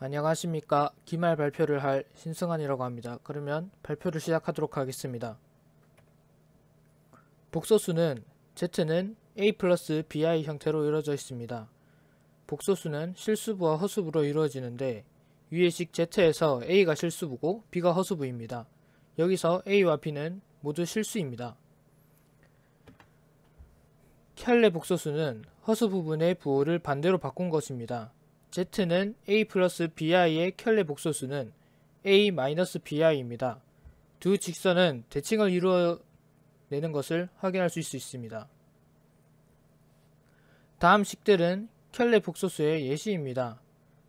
안녕하십니까 기말 발표를 할 신승환이라고 합니다. 그러면 발표를 시작하도록 하겠습니다. 복소수는 Z는 A 플러스 BI 형태로 이루어져 있습니다. 복소수는 실수부와 허수부로 이루어지는데 위의식 Z에서 A가 실수부고 B가 허수부입니다. 여기서 A와 B는 모두 실수입니다. 켈레 복소수는 허수 부분의 부호를 반대로 바꾼 것입니다. Z는 A 플러스 BI의 켤레 복소수는 A 마이너스 BI입니다. 두 직선은 대칭을 이루어내는 것을 확인할 수 있습니다. 다음 식들은 켤레 복소수의 예시입니다.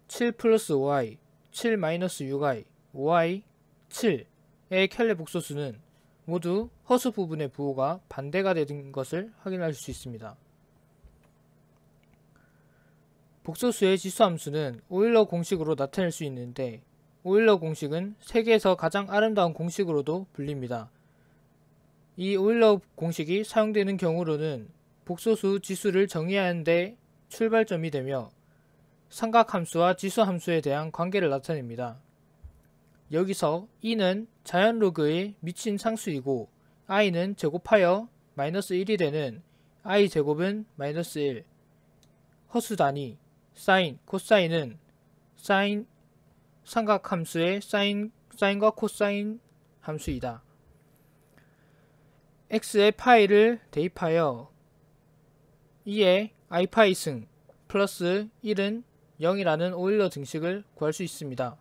7 플러스 5i, 7 마이너스 6i, 5i, 7의 켤레 복소수는 모두 허수 부분의 부호가 반대가 되는 것을 확인할 수 있습니다. 복소수의 지수함수는 오일러 공식으로 나타낼 수 있는데 오일러 공식은 세계에서 가장 아름다운 공식으로도 불립니다. 이 오일러 공식이 사용되는 경우로는 복소수 지수를 정의하는데 출발점이 되며 삼각함수와 지수함수에 대한 관계를 나타냅니다. 여기서 e는 자연로그의 미친 상수이고 i는 제곱하여 마이너스 1이 되는 i 제곱은 마이너스 1 허수 단위 사인, 코사인은 사인 삼각 함수의 사인 사인과 코사인 함수이다. x의 파이를 대입하여 2에 i파이 승 플러스 1은 0이라는 오일러 등식을 구할 수 있습니다.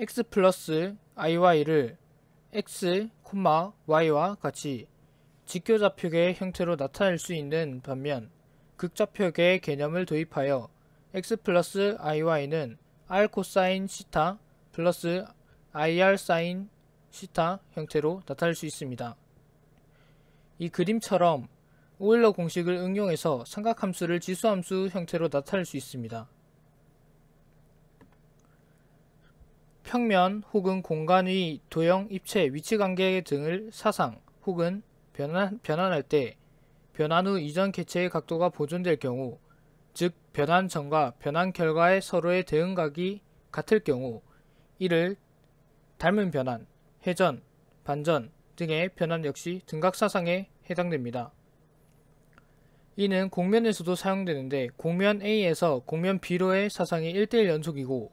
x 플러스 iy를 x, y와 같이 직교좌표계의 형태로 나타낼 수 있는 반면 극좌표계의 개념을 도입하여 x 플러스 iy는 r 코사인 시타 플러스 ir 사인 시타 형태로 나타낼 수 있습니다. 이 그림처럼 오일러 공식을 응용해서 삼각함수를 지수함수 형태로 나타낼 수 있습니다. 평면 혹은 공간 위, 도형, 입체, 위치관계 등을 사상 혹은 변환, 변환할 때 변환 후 이전 개체의 각도가 보존될 경우 즉 변환 전과 변환 결과의 서로의 대응각이 같을 경우 이를 닮은 변환, 회전, 반전 등의 변환 역시 등각사상에 해당됩니다. 이는 공면에서도 사용되는데 공면 A에서 공면 B로의 사상이 1대1 연속이고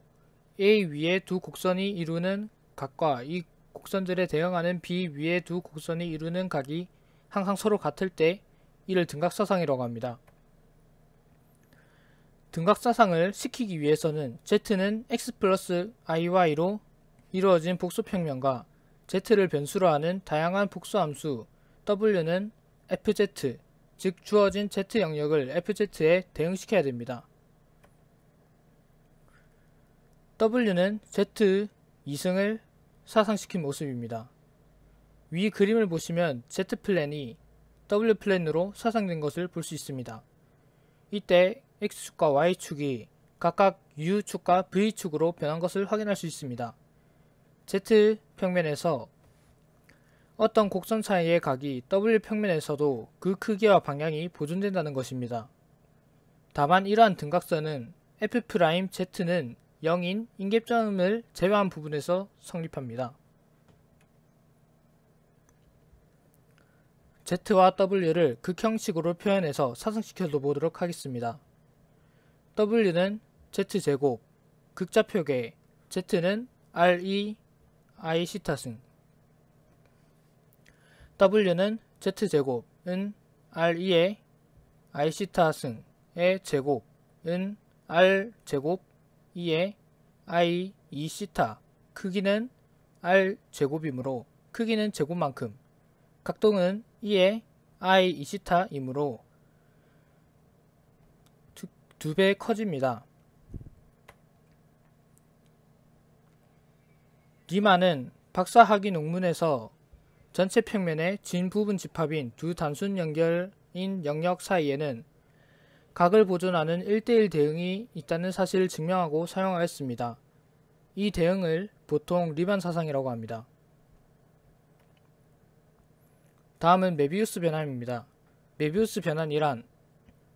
A 위에두 곡선이 이루는 각과 이 곡선들에 대응하는 B 위에두 곡선이 이루는 각이 항상 서로 같을 때 이를 등각사상이라고 합니다. 등각사상을 시키기 위해서는 Z는 X 플러스 IY로 이루어진 복수평면과 Z를 변수로 하는 다양한 복수함수 W는 FZ, 즉 주어진 Z 영역을 FZ에 대응시켜야 됩니다. W는 Z 2승을 사상시킨 모습입니다. 위 그림을 보시면 Z플랜이 W 플랜으로 사상된 것을 볼 수 있습니다. 이때 X축과 Y축이 각각 U축과 V축으로 변한 것을 확인할 수 있습니다. Z 평면에서 어떤 곡선 사이의 각이 W 평면에서도 그 크기와 방향이 보존된다는 것입니다. 다만 이러한 등각선은 F'Z는 0인 인계점을 제외한 부분에서 성립합니다. Z와 W를 극형식으로 표현해서 사승시켜서 보도록 하겠습니다. W는 Z제곱, 극좌표계, Z는 R2, e, I 시타승 W는 Z제곱, 은 R2의 I 시타승의 제곱, 은 R제곱, 2의 I 2 e 시타, 크기는 R제곱이므로 크기는 제곱만큼, 각도는 이에 i 이시타이므로 두 배 커집니다. 니만은 박사학위 논문에서 전체 평면의 진부분 집합인 두 단순 연결인 영역 사이에는 각을 보존하는 1대1 대응이 있다는 사실을 증명하고 사용하였습니다. 이 대응을 보통 리반 사상이라고 합니다. 다음은 메비우스 변환입니다. 메비우스 변환이란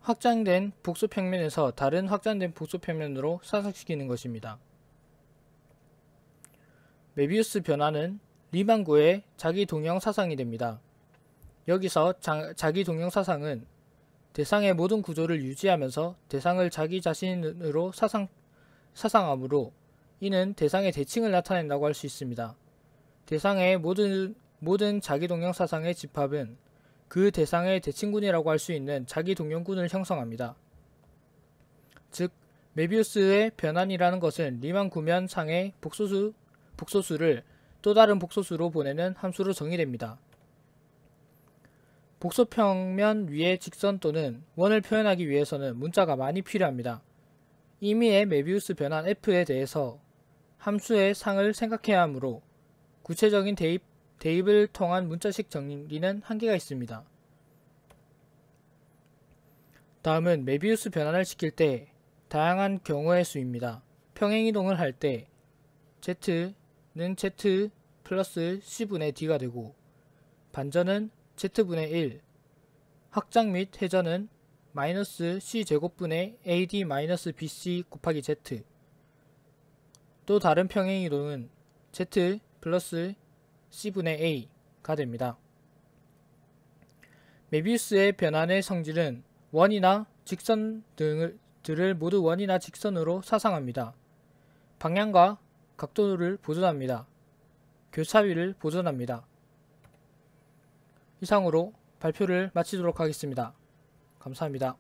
확장된 복수 평면에서 다른 확장된 복수 평면으로 사삭시키는 것입니다. 메비우스 변환은 리만구의 자기 동형 사상이 됩니다. 여기서 자, 기 동형 사상은 대상의 모든 구조를 유지하면서 대상을 자기 자신으로 사상, 사상함으로 이는 대상의 대칭을 나타낸다고 할 수 있습니다. 대상의 모든 모든 자기동형 사상의 집합은 그 대상의 대칭군이라고 할 수 있는 자기동형군을 형성합니다. 즉, 메비우스의 변환이라는 것은 리만 구면 상의 복소수, 복소수를 또 다른 복소수로 보내는 함수로 정의됩니다. 복소평면 위의 직선 또는 원을 표현하기 위해서는 문자가 많이 필요합니다. 이미의 메비우스 변환 F에 대해서 함수의 상을 생각해야 하므로 구체적인 대입 대입을 통한 문자식 정리는 한계가 있습니다. 다음은 메비우스 변환을 시킬 때 다양한 경우의 수입니다. 평행이동을 할 때 z는 z 플러스 c분의 d가 되고 반전은 z분의 1, 확장 및 회전은 마이너스 c제곱분의 ad 마이너스 bc 곱하기 z 또 다른 평행이동은 z 플러스 C분의 A가 됩니다. 메비우스의 변환의 성질은 원이나 직선 등을 모두 원이나 직선으로 사상합니다. 방향과 각도를 보존합니다. 교차위를 보존합니다. 이상으로 발표를 마치도록 하겠습니다. 감사합니다.